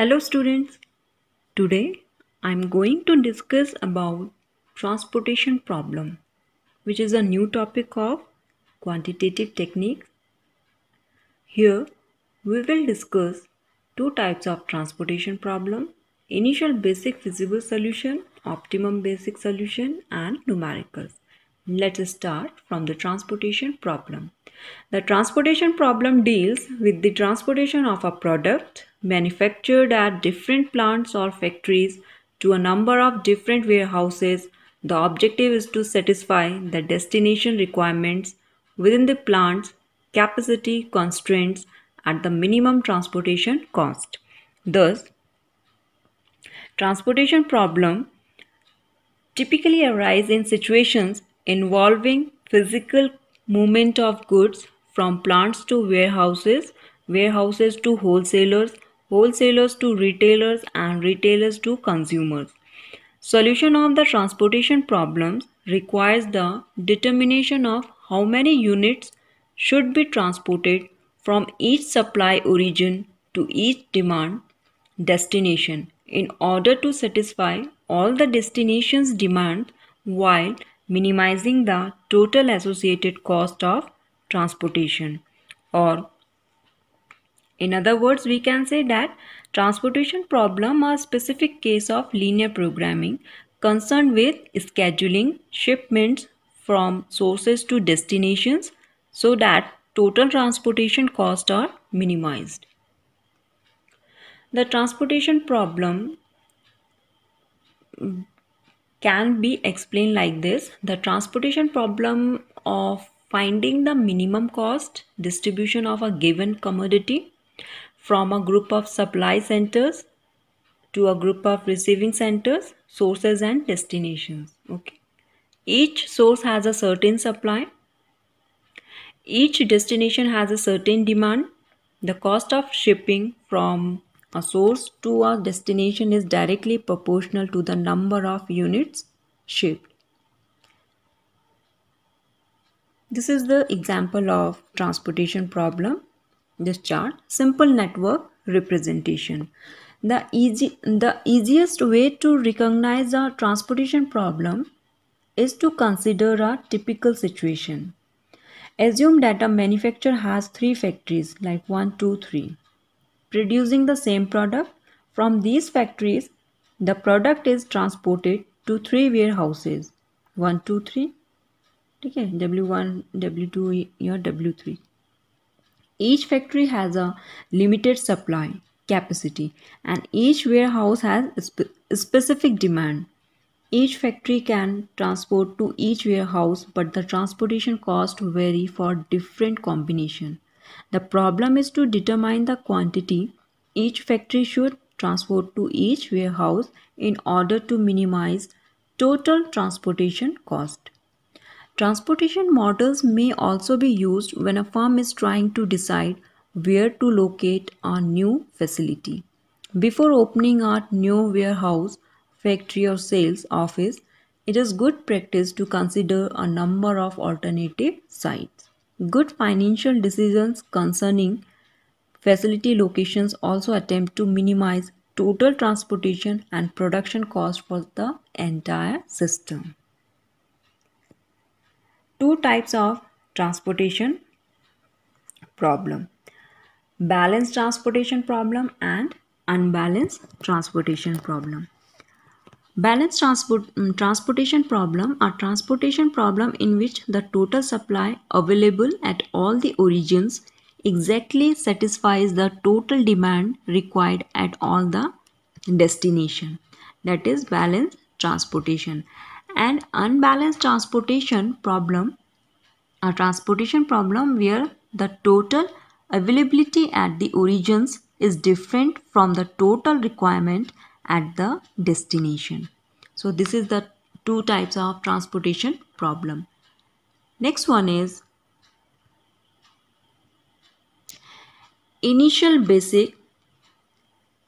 Hello students. Today I am going to discuss about transportation problem which is a new topic of quantitative techniques. Here we will discuss two types of transportation problem initial basic feasible solution, optimum basic solution and numericals. Let us start from the transportation problem. The transportation problem deals with the transportation of a product manufactured at different plants or factories to a number of different warehouses. The objective is to satisfy the destination requirements within the plant's capacity constraints at the minimum transportation cost. Thus, transportation problem typically arise in situations involving physical movement of goods from plants to warehouses, warehouses to wholesalers, wholesalers to retailers and retailers to consumers. Solution of the transportation problems requires the determination of how many units should be transported from each supply origin to each demand destination in order to satisfy all the destination's demand while minimizing the total associated cost of transportation or in other words we can say that transportation problem are specific case of linear programming concerned with scheduling shipments from sources to destinations so that total transportation costs are minimized. The transportation problem can be explained like this. The transportation problem of finding the minimum cost distribution of a given commodity from a group of supply centers to a group of receiving centers, sources and destinations. Okay. Each source has a certain supply. Each destination has a certain demand. The cost of shipping from a source to a destination is directly proportional to the number of units shipped. This is the example of transportation problem. This chart, simple network representation. The, easy, the easiest way to recognize a transportation problem is to consider a typical situation. Assume that a manufacturer has three factories like 1, 2, 3 producing the same product. From these factories, the product is transported to three warehouses. 1, 2, 3. ठीक w W one W two या W three each factory has a limited supply capacity and each where Each factory can transport to each warehouse, but the transportation cost vary for different combination. The problem is to determine the quantity each factory should transport to each warehouse in order to minimize total transportation cost. Transportation models may also be used when a firm is trying to decide where to locate a new facility. Before opening a new warehouse, factory or sales office, it is good practice to consider a number of alternative sites. Good financial decisions concerning facility locations also attempt to minimize total transportation and production cost for the entire system. Two types of transportation problem. Balanced transportation problem and unbalanced transportation problem. Balanced transport, mm, transportation problem are transportation problem in which the total supply available at all the origins exactly satisfies the total demand required at all the destination. That is balanced transportation. And unbalanced transportation problem a transportation problem where the total availability at the origins is different from the total requirement at the destination. So this is the two types of transportation problem. Next one is initial basic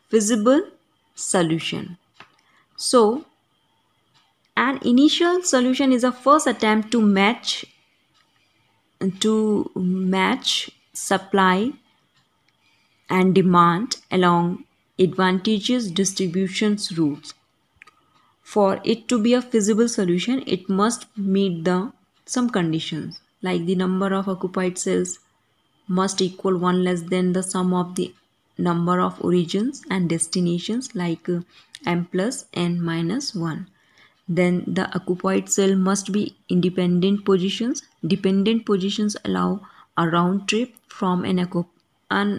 feasible solution. So an initial solution is a first attempt to match to match supply and demand along advantageous distributions routes for it to be a feasible solution it must meet the some conditions like the number of occupied cells must equal 1 less than the sum of the number of origins and destinations like uh, m plus n minus 1 then the occupied cell must be independent positions dependent positions allow a round trip from an, an,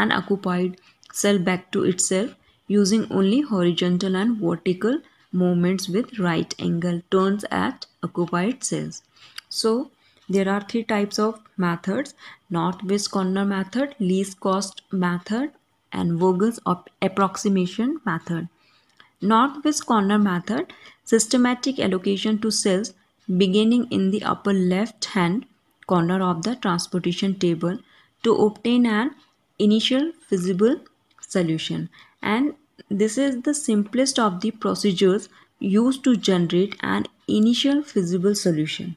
an occupied cell back to itself using only horizontal and vertical movements with right angle turns at occupied cells. So there are three types of methods northwest corner method, least cost method and Vogel's approximation method. Northwest corner method systematic allocation to cells beginning in the upper left hand corner of the transportation table to obtain an initial feasible solution and this is the simplest of the procedures used to generate an initial feasible solution.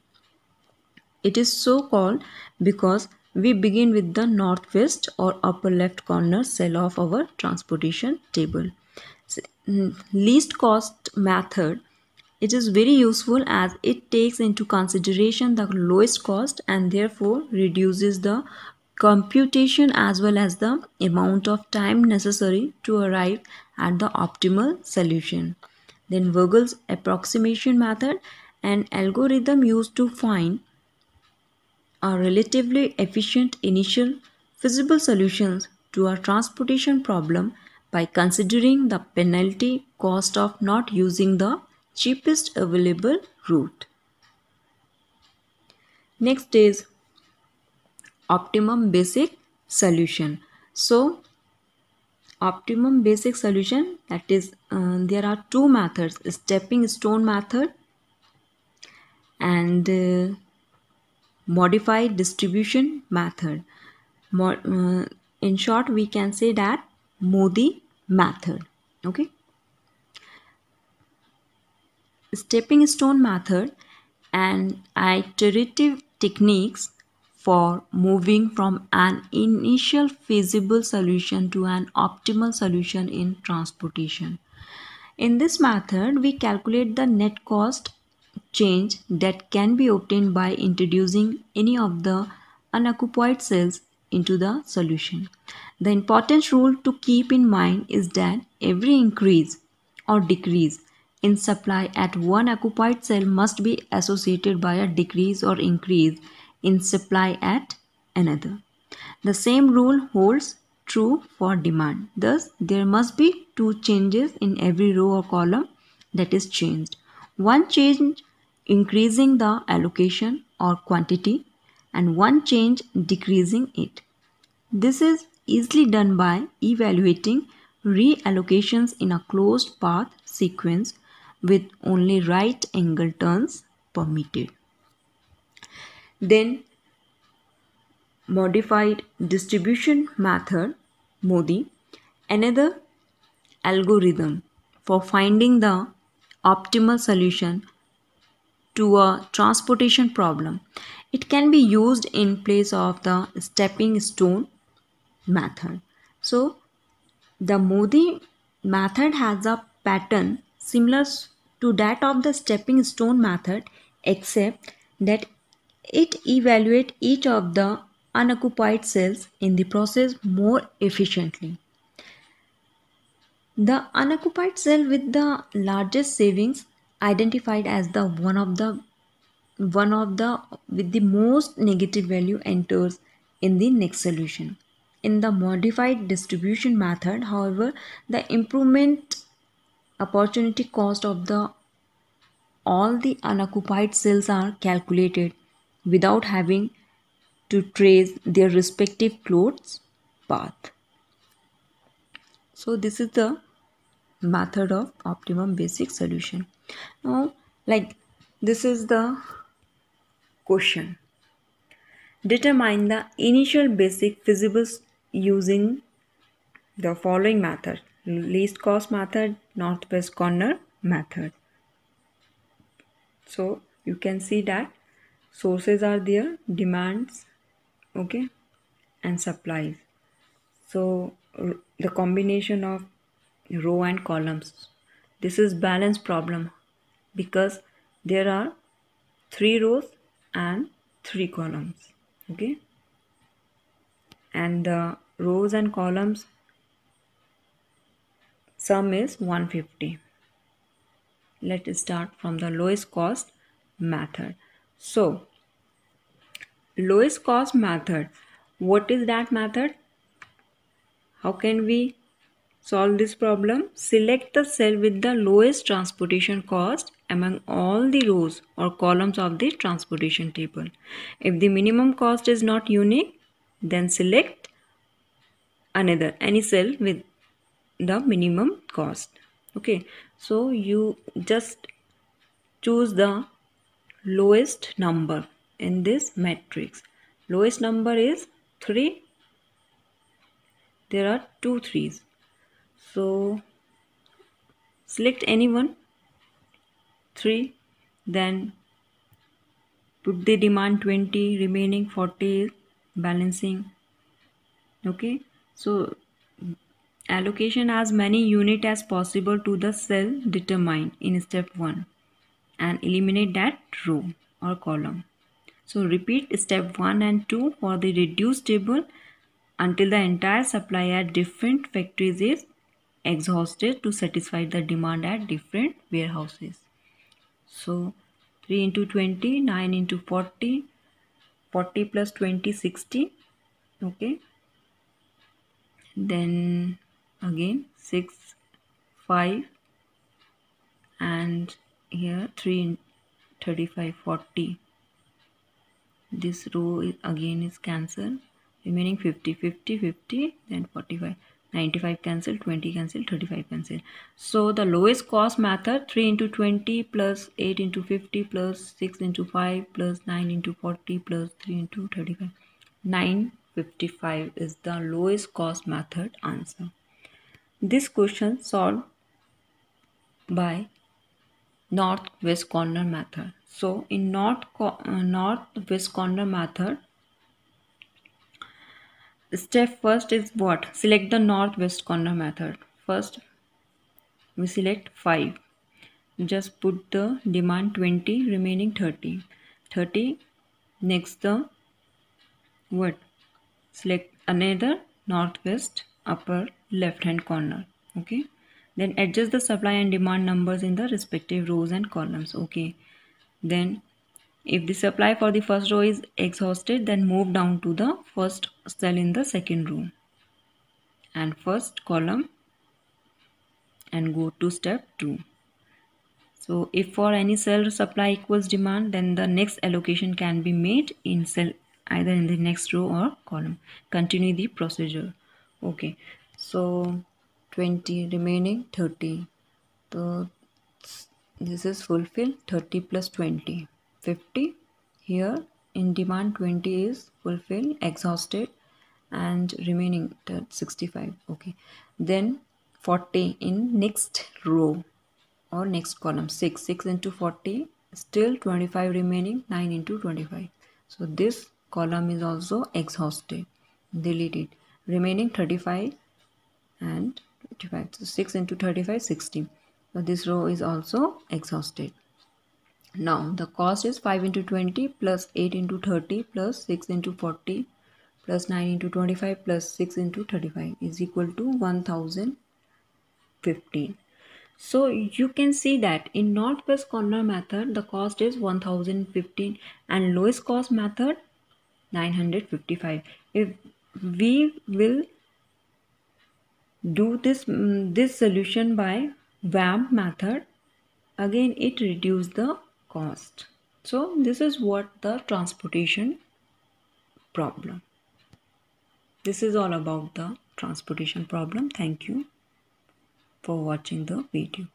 It is so called because we begin with the northwest or upper left corner cell of our transportation table. Mm, least cost method. It is very useful as it takes into consideration the lowest cost and therefore reduces the computation as well as the amount of time necessary to arrive at the optimal solution. Then Vogel's approximation method, an algorithm used to find a relatively efficient initial feasible solutions to a transportation problem by considering the penalty cost of not using the cheapest available route. Next is optimum basic solution so optimum basic solution that is uh, there are two methods stepping stone method and uh, modified distribution method Mo uh, in short we can say that modi method okay stepping stone method and iterative techniques for moving from an initial feasible solution to an optimal solution in transportation. In this method, we calculate the net cost change that can be obtained by introducing any of the unoccupied cells into the solution. The important rule to keep in mind is that every increase or decrease in supply at one occupied cell must be associated by a decrease or increase in supply at another. The same rule holds true for demand. Thus, there must be two changes in every row or column that is changed. One change increasing the allocation or quantity and one change decreasing it. This is easily done by evaluating reallocations in a closed path sequence with only right angle turns permitted. Then modified distribution method MODI another algorithm for finding the optimal solution to a transportation problem. It can be used in place of the stepping stone method. So the Modi method has a pattern similar to that of the stepping stone method except that it evaluates each of the unoccupied cells in the process more efficiently. The unoccupied cell with the largest savings identified as the one of the one of the with the most negative value enters in the next solution. In the modified distribution method, however, the improvement opportunity cost of the all the unoccupied cells are calculated without having to trace their respective clothes path. So this is the method of optimum basic solution. Now like this is the question. Determine the initial basic feasibles using the following method. Least cost method, northwest corner method. So you can see that sources are there demands okay and supplies so the combination of row and columns this is balance problem because there are three rows and three columns okay and the rows and columns sum is 150 let's start from the lowest cost method so, lowest cost method. What is that method? How can we solve this problem? Select the cell with the lowest transportation cost among all the rows or columns of the transportation table. If the minimum cost is not unique, then select another any cell with the minimum cost. Okay, so you just choose the lowest number in this matrix lowest number is 3 there are two threes so select anyone 3 then put the demand 20 remaining 40 balancing okay so allocation as many unit as possible to the cell determined in step 1 and eliminate that row or column. So repeat step 1 and 2 for the reduced table until the entire supply at different factories is exhausted to satisfy the demand at different warehouses. So 3 into 20, 9 into 40, 40 plus 20, 60. Okay. Then again 6, 5 and here 3 35 40 this row is, again is cancelled remaining 50 50 50 then 45 95 cancel 20 cancel 35 cancel so the lowest cost method 3 into 20 plus 8 into 50 plus 6 into 5 plus 9 into 40 plus 3 into 35 955 is the lowest cost method answer this question solved by northwest corner method. So in north uh, northwest corner method, step first is what? Select the northwest corner method. First, we select 5. Just put the demand 20, remaining 30. 30, next the what? Select another northwest upper left hand corner. Okay then adjust the supply and demand numbers in the respective rows and columns okay then if the supply for the first row is exhausted then move down to the first cell in the second row and first column and go to step 2 so if for any cell supply equals demand then the next allocation can be made in cell either in the next row or column continue the procedure okay so 20 remaining 30 so this is fulfilled 30 plus 20 50 here in demand 20 is fulfilled exhausted and remaining 65 okay then 40 in next row or next column 6 6 into 40 still 25 remaining 9 into 25 so this column is also exhausted deleted remaining 35 and so 6 into 35 60 so this row is also exhausted now the cost is 5 into 20 plus 8 into 30 plus 6 into 40 plus 9 into 25 plus 6 into 35 is equal to 1015 so you can see that in northwest corner method the cost is 1015 and lowest cost method 955 if we will do this mm, this solution by VAMP method again it reduce the cost so this is what the transportation problem this is all about the transportation problem thank you for watching the video